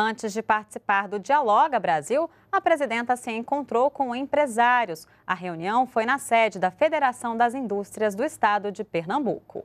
Antes de participar do Dialoga Brasil, a presidenta se encontrou com empresários. A reunião foi na sede da Federação das Indústrias do Estado de Pernambuco.